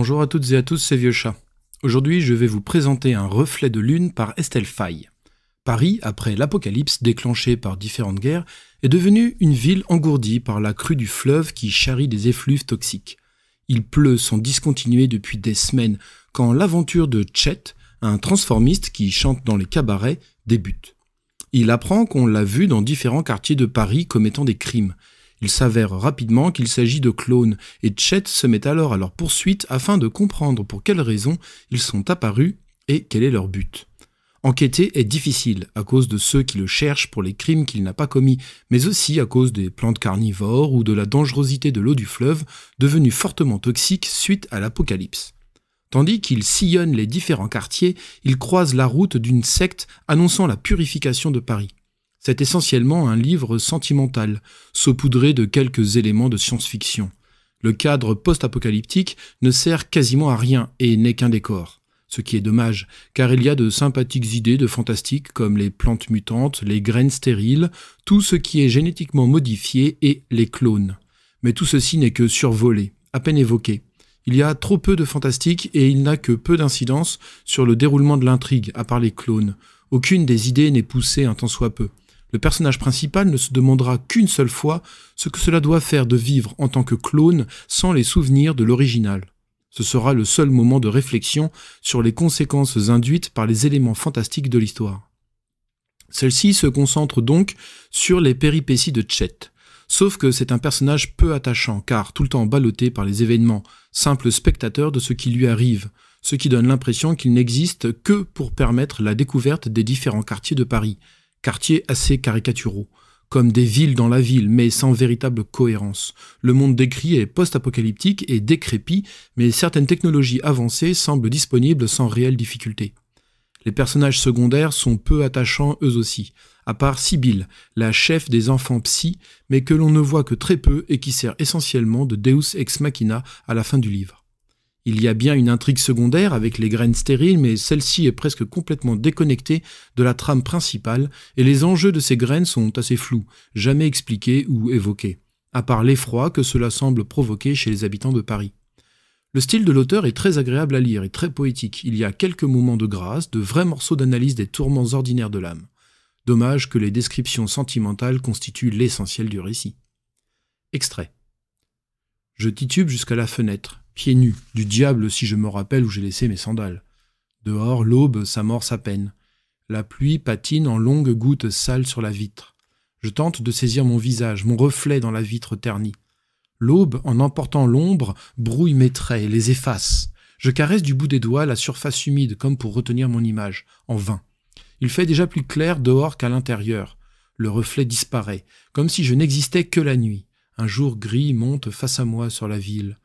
Bonjour à toutes et à tous, ces Vieux chats. Aujourd'hui, je vais vous présenter un reflet de lune par Estelle Faye. Paris, après l'apocalypse déclenchée par différentes guerres, est devenue une ville engourdie par la crue du fleuve qui charrie des effluves toxiques. Il pleut sans discontinuer depuis des semaines quand l'aventure de Chet, un transformiste qui chante dans les cabarets, débute. Il apprend qu'on l'a vu dans différents quartiers de Paris commettant des crimes il s'avère rapidement qu'il s'agit de clones, et Chet se met alors à leur poursuite afin de comprendre pour quelles raisons ils sont apparus et quel est leur but. Enquêter est difficile à cause de ceux qui le cherchent pour les crimes qu'il n'a pas commis, mais aussi à cause des plantes carnivores ou de la dangerosité de l'eau du fleuve devenue fortement toxique suite à l'apocalypse. Tandis qu'il sillonne les différents quartiers, il croise la route d'une secte annonçant la purification de Paris c'est essentiellement un livre sentimental, saupoudré de quelques éléments de science-fiction. Le cadre post-apocalyptique ne sert quasiment à rien et n'est qu'un décor. Ce qui est dommage, car il y a de sympathiques idées de fantastique comme les plantes mutantes, les graines stériles, tout ce qui est génétiquement modifié et les clones. Mais tout ceci n'est que survolé, à peine évoqué. Il y a trop peu de fantastique et il n'a que peu d'incidence sur le déroulement de l'intrigue, à part les clones. Aucune des idées n'est poussée un tant soit peu le personnage principal ne se demandera qu'une seule fois ce que cela doit faire de vivre en tant que clone sans les souvenirs de l'original. Ce sera le seul moment de réflexion sur les conséquences induites par les éléments fantastiques de l'histoire. Celle-ci se concentre donc sur les péripéties de Chet, sauf que c'est un personnage peu attachant car tout le temps ballotté par les événements, simple spectateur de ce qui lui arrive, ce qui donne l'impression qu'il n'existe que pour permettre la découverte des différents quartiers de Paris, quartiers assez caricaturaux, comme des villes dans la ville, mais sans véritable cohérence. Le monde décrit est post-apocalyptique et décrépit, mais certaines technologies avancées semblent disponibles sans réelle difficulté. Les personnages secondaires sont peu attachants eux aussi, à part Sibyl, la chef des enfants psy, mais que l'on ne voit que très peu et qui sert essentiellement de Deus ex machina à la fin du livre. Il y a bien une intrigue secondaire avec les graines stériles, mais celle-ci est presque complètement déconnectée de la trame principale, et les enjeux de ces graines sont assez flous, jamais expliqués ou évoqués, à part l'effroi que cela semble provoquer chez les habitants de Paris. Le style de l'auteur est très agréable à lire et très poétique, il y a quelques moments de grâce, de vrais morceaux d'analyse des tourments ordinaires de l'âme. Dommage que les descriptions sentimentales constituent l'essentiel du récit. Extrait. Je titube jusqu'à la fenêtre, pieds nus, du diable si je me rappelle où j'ai laissé mes sandales. Dehors, l'aube s'amorce à peine. La pluie patine en longues gouttes sales sur la vitre. Je tente de saisir mon visage, mon reflet dans la vitre ternie. L'aube, en emportant l'ombre, brouille mes traits, les efface. Je caresse du bout des doigts la surface humide comme pour retenir mon image, en vain. Il fait déjà plus clair dehors qu'à l'intérieur. Le reflet disparaît, comme si je n'existais que la nuit. Un jour gris monte face à moi sur la ville.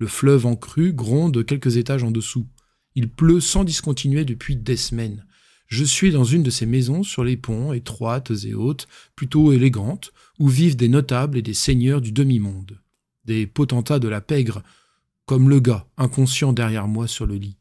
Le fleuve en crue gronde quelques étages en dessous. Il pleut sans discontinuer depuis des semaines. Je suis dans une de ces maisons sur les ponts, étroites et hautes, plutôt élégantes, où vivent des notables et des seigneurs du demi-monde. Des potentats de la pègre, comme le gars, inconscient derrière moi sur le lit.